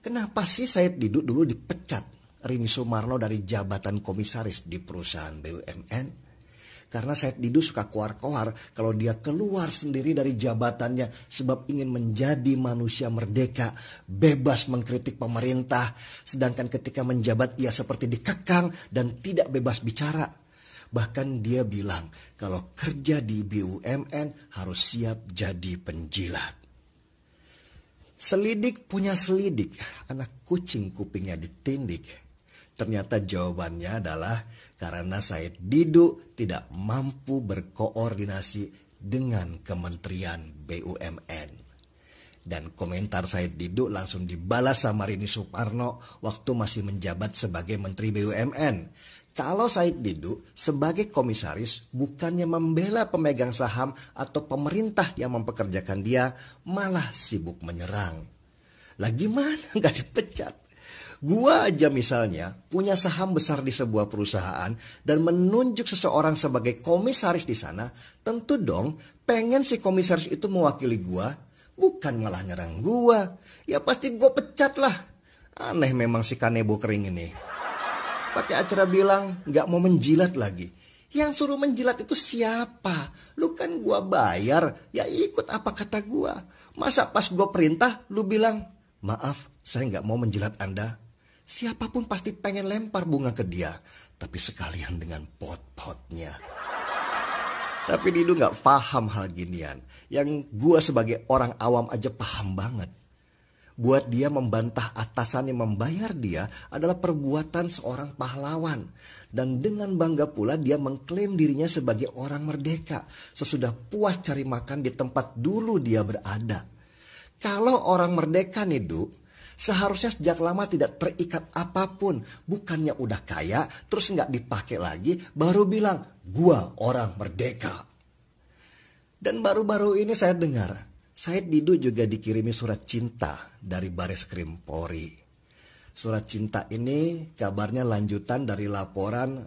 Kenapa sih Said Didu dulu dipecat Rini Sumarno dari jabatan komisaris di perusahaan BUMN? Karena Said Didu suka keluar-keluar kalau dia keluar sendiri dari jabatannya sebab ingin menjadi manusia merdeka, bebas mengkritik pemerintah. Sedangkan ketika menjabat ia seperti dikekang dan tidak bebas bicara. Bahkan dia bilang kalau kerja di BUMN harus siap jadi penjilat. Selidik punya selidik, anak kucing kupingnya ditindik. Ternyata jawabannya adalah karena Said Didu tidak mampu berkoordinasi dengan Kementerian BUMN. Dan komentar Said Didu langsung dibalas sama Rini Suparno waktu masih menjabat sebagai Menteri BUMN. Kalau Said Didu sebagai komisaris bukannya membela pemegang saham atau pemerintah yang mempekerjakan dia, malah sibuk menyerang. Lagi mana nggak dipecat? Gua aja misalnya punya saham besar di sebuah perusahaan dan menunjuk seseorang sebagai komisaris di sana, tentu dong pengen si komisaris itu mewakili gua Bukan malah nyerang gua. Ya pasti gua pecat lah. Aneh memang si kanebo kering ini. Pakai acara bilang nggak mau menjilat lagi. Yang suruh menjilat itu siapa? Lu kan gua bayar, ya ikut apa kata gua. Masa pas gua perintah, lu bilang, maaf, saya nggak mau menjilat Anda. Siapapun pasti pengen lempar bunga ke dia, tapi sekalian dengan pot-potnya. Tapi Didu nggak paham hal ginian. Yang gue sebagai orang awam aja paham banget. Buat dia membantah atasan yang membayar dia adalah perbuatan seorang pahlawan. Dan dengan bangga pula dia mengklaim dirinya sebagai orang merdeka. Sesudah puas cari makan di tempat dulu dia berada. Kalau orang merdeka nih, Duk, Seharusnya sejak lama tidak terikat apapun. Bukannya udah kaya, terus nggak dipakai lagi, baru bilang, gua orang merdeka. Dan baru-baru ini saya dengar, Said Didu juga dikirimi surat cinta dari Baris Krim Polri. Surat cinta ini kabarnya lanjutan dari laporan